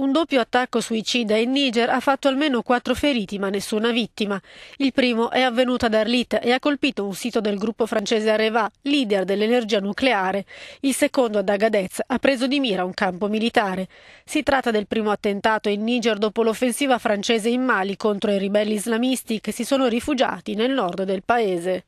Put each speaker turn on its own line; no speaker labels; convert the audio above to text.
Un doppio attacco suicida in Niger ha fatto almeno quattro feriti ma nessuna vittima. Il primo è avvenuto ad Arlit e ha colpito un sito del gruppo francese Areva, leader dell'energia nucleare. Il secondo ad Agadez ha preso di mira un campo militare. Si tratta del primo attentato in Niger dopo l'offensiva francese in Mali contro i ribelli islamisti che si sono rifugiati nel nord del paese.